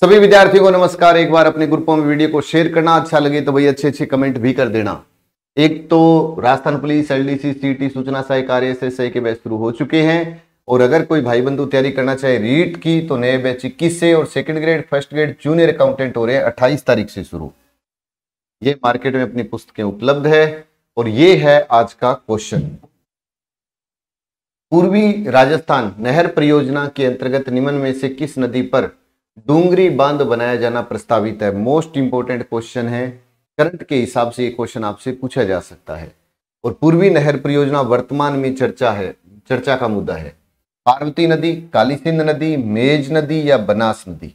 सभी विद्यार्थियों को नमस्कार एक बार अपने ग्रुपों में वीडियो को शेयर करना अच्छा लगे तो भाई अच्छे अच्छे कमेंट भी कर देना एक तो राजस्थान पुलिस एलडीसी सीटी सूचना कार्य से सही के बैच शुरू हो चुके हैं और अगर कोई भाई बंधु तैयारी करना चाहे रीट की तो नए बैच इक्कीस से और second grade first grade junior accountant हो रहे हैं अट्ठाईस तारीख से शुरू ये मार्केट में अपनी पुस्तकें उपलब्ध है और ये है आज का क्वेश्चन पूर्वी राजस्थान नहर परियोजना के अंतर्गत निम्न में से किस नदी पर डूंगरी बांध बनाया जाना प्रस्तावित है मोस्ट इंपोर्टेंट क्वेश्चन है करंट के हिसाब से ये क्वेश्चन आपसे पूछा जा सकता है और पूर्वी नहर परियोजना वर्तमान में चर्चा है चर्चा का मुद्दा है पार्वती नदी कालीसिंध नदी मेज नदी या बनास नदी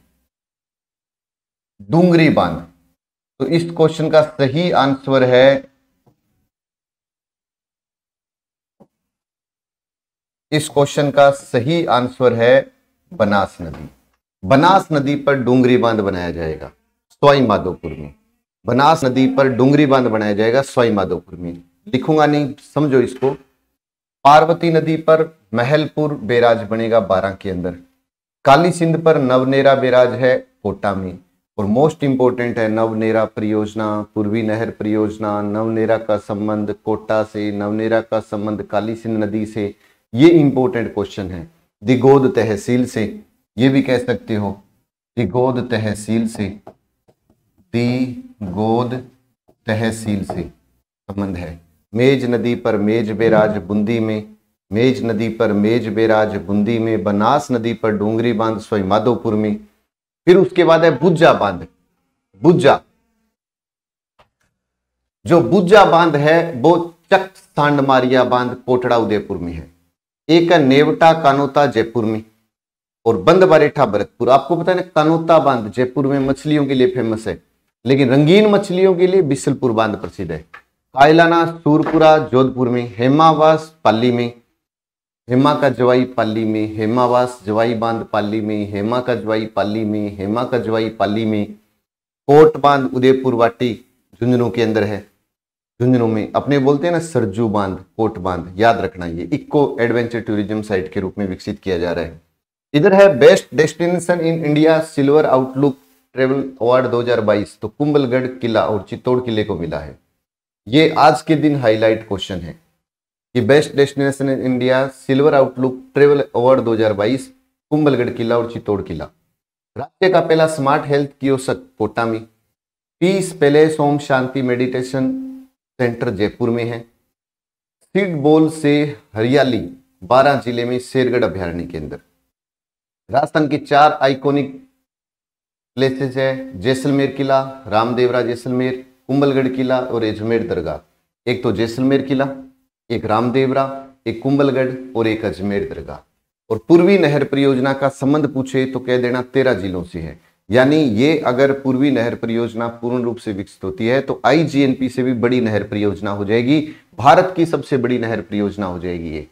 डूंगरी बांध तो इस क्वेश्चन का सही आंसर है इस क्वेश्चन का सही आंसर है बनास नदी बनास नदी पर डोंगरी बांध बनाया जाएगा स्वाई माधोपुर में बनास नदी पर डोंगरी बांध बनाया जाएगा स्वाई माधोपुर में लिखूंगा नहीं समझो इसको पार्वती नदी पर महलपुर बैराज बनेगा बारह के अंदर काली सिंध पर नवनेरा बैराज है कोटा में और मोस्ट इंपोर्टेंट है नवनेरा परियोजना पूर्वी नहर परियोजना नवनेरा का संबंध कोटा से नवनेरा का संबंध काली सिंध नदी से ये इंपोर्टेंट क्वेश्चन है दिगोद तहसील से ये भी कह सकते हो गोद तहसील से दी गोद तहसील से संबंध है मेज नदी पर मेज बेराज बुंदी में मेज नदी पर मेज बेराज बुंदी में बनास नदी पर डोंगरी बांध सोई माधोपुर में फिर उसके बाद है बुज्जा बांध बुज्जा जो बुज्जा बांध है वो चक सांडमारिया बांध कोटड़ा उदयपुर में है एक नेवटा कानोता जयपुर में और बंद बारेठा भरतपुर आपको पता है ना कनौता बांध जयपुर में मछलियों के लिए फेमस है लेकिन रंगीन मछलियों के लिए बिसलपुर बांध प्रसिद्ध है कायलाना सूरपुरा जोधपुर में हेमावास पाली में हेमा का जवाई पाली में हेमावास जवाई बांध पाली में हेमा का जवाई पाली में हेमा का जवाई पाली में कोट बांध उदयपुर वाटी झुंझुनू के अंदर है झुंझुनू में अपने बोलते हैं ना सरजू बांध कोट बांध याद रखना ये इको एडवेंचर टूरिज्म साइट के रूप में विकसित किया जा रहा है इधर है best destination in India silver outlook travel award 2022 तो कुंभलगढ़ किला और चित्तौड़ किले को मिला है ये आज के दिन हाईलाइट क्वेश्चन है कि best destination in India silver outlook travel award 2022 Kumbhalgarh किला और चित्तौड़ किला राज्य का पहला स्मार्ट हेल्थ कियोसक कोटा में peace palace Om Shanti meditation centre Jaipur में है सीड बोल से हरियाली बारह जिले में शेरगढ़ अभ्यारण्य के अंदर राजस्थान की चार आइकॉनिक प्लेसेस है जैसलमेर किला रामदेवरा जैसलमेर कुंबलगढ़ किला और अजमेर दरगाह एक तो जैसलमेर किला एक रामदेवरा एक कुंबलगढ़ और एक अजमेर दरगाह और पूर्वी नहर परियोजना का संबंध पूछे तो कह देना तेरह जिलों से है यानी ये अगर पूर्वी नहर परियोजना पूर्ण रूप से विकसित होती है तो आईजीएनपी से भी बड़ी नहर परियोजना हो जाएगी भारत की सबसे बड़ी नहर परियोजना हो जाएगी ये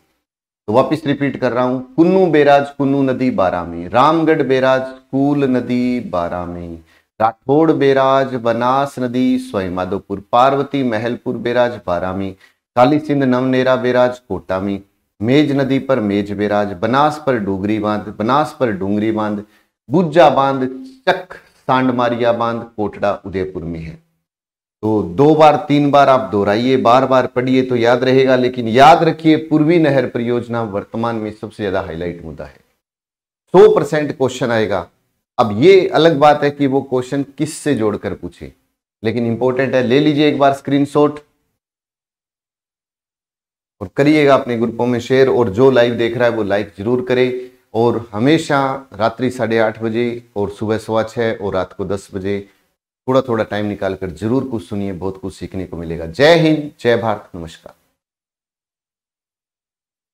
तो वापस रिपीट कर रहा हूं कुन्नू बेराज कुन्नू नदी बारह में रामगढ़ बेराज कूल नदी बारह में राठौड़ बेराज बनास नदी स्वयंमाधोपुर पार्वती महलपुर बेराज बारह में काली सिंध नवनेरा बेराज कोटा में मेज नदी पर मेज बेराज बनास पर डोगरी बांध बनास पर डोंगरी बांध बुज्जा बांध चक सांडमारिया बांध कोटड़ा उदयपुर में है तो दो बार तीन बार आप दोहराइए बार बार पढ़िए तो याद रहेगा लेकिन याद रखिए पूर्वी नहर परियोजना वर्तमान में सबसे ज्यादा हाईलाइट मुद्दा है सौ परसेंट क्वेश्चन आएगा अब ये अलग बात है कि वो क्वेश्चन किस से जोड़कर पूछे लेकिन इंपॉर्टेंट है ले लीजिए एक बार स्क्रीन और करिएगा अपने ग्रुपों में शेयर और जो लाइव देख रहा है वो लाइक जरूर करे और हमेशा रात्रि साढ़े आठ बजे और सुबह सवा छः और रात को दस बजे थोड़ा थोड़ा टाइम निकालकर जरूर कुछ सुनिए बहुत कुछ सीखने को मिलेगा जय हिंद जय भारत नमस्कार